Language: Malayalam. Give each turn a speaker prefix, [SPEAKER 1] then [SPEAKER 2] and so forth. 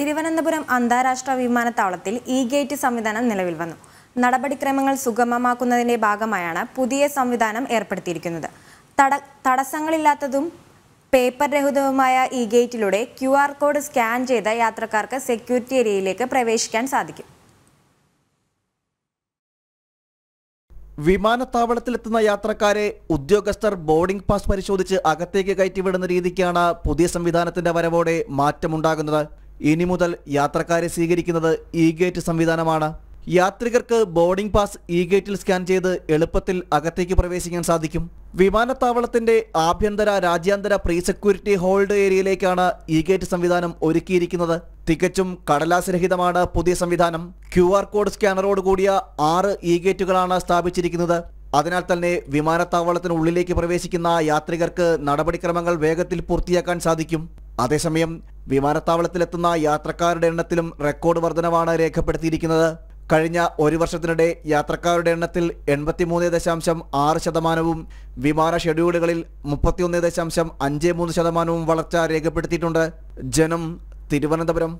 [SPEAKER 1] തിരുവനന്തപുരം അന്താരാഷ്ട്ര വിമാനത്താവളത്തിൽ ഇ ഗേറ്റ് സംവിധാനം നിലവിൽ വന്നു നടപടിക്രമങ്ങൾ സുഗമമാക്കുന്നതിന്റെ ഭാഗമായാണ് പുതിയ സംവിധാനം ഏർപ്പെടുത്തിയിരിക്കുന്നത് തടസ്സങ്ങളില്ലാത്തതും പേപ്പർ രഹിതവുമായ ഇ ഗേറ്റിലൂടെ ക്യു ആർ കോഡ് സ്കാൻ ചെയ്ത യാത്രക്കാർക്ക് സെക്യൂരിറ്റി ഏരിയയിലേക്ക് പ്രവേശിക്കാൻ സാധിക്കും
[SPEAKER 2] വിമാനത്താവളത്തിലെത്തുന്ന യാത്രക്കാരെ ഉദ്യോഗസ്ഥർ ബോർഡിംഗ് പാസ് പരിശോധിച്ച് അകത്തേക്ക് കയറ്റിവിടുന്ന രീതിക്കാണ് പുതിയ സംവിധാനത്തിന്റെ വരവോടെ മാറ്റമുണ്ടാകുന്നത് ഇനി മുതൽ യാത്രക്കാരെ സ്വീകരിക്കുന്നത് ഇ ഗേറ്റ് സംവിധാനമാണ് യാത്രികർക്ക് ബോർഡിംഗ് പാസ് ഇ ഗേറ്റിൽ സ്കാൻ ചെയ്ത് എളുപ്പത്തിൽ അകത്തേക്ക് പ്രവേശിക്കാൻ സാധിക്കും വിമാനത്താവളത്തിന്റെ ആഭ്യന്തര രാജ്യാന്തര പ്രീ സെക്യൂരിറ്റി ഹോൾഡ് ഏരിയയിലേക്കാണ് ഇ ഗേറ്റ് സംവിധാനം ഒരുക്കിയിരിക്കുന്നത് തികച്ചും കടലാസ് പുതിയ സംവിധാനം ക്യു ആർ കോഡ് സ്കാനറോട് കൂടിയ ആറ് ഇ ഗേറ്റുകളാണ് സ്ഥാപിച്ചിരിക്കുന്നത് അതിനാൽ തന്നെ വിമാനത്താവളത്തിനുള്ളിലേക്ക് പ്രവേശിക്കുന്ന യാത്രികർക്ക് നടപടിക്രമങ്ങൾ വേഗത്തിൽ പൂർത്തിയാക്കാൻ സാധിക്കും അതേസമയം വിമാനത്താവളത്തിലെത്തുന്ന യാത്രക്കാരുടെ എണ്ണത്തിലും റെക്കോർഡ് വർധനവാണ് രേഖപ്പെടുത്തിയിരിക്കുന്നത് കഴിഞ്ഞ ഒരു വർഷത്തിനിടെ യാത്രക്കാരുടെ എണ്ണത്തിൽ എൺപത്തിമൂന്ന് ദശാംശം ആറ് ശതമാനവും വിമാന ഷെഡ്യൂളുകളിൽ മുപ്പത്തിയൊന്ന് ദശാംശം അഞ്ച് മൂന്ന് ശതമാനവും വളർച്ച രേഖപ്പെടുത്തിയിട്ടുണ്ട് ജനം തിരുവനന്തപുരം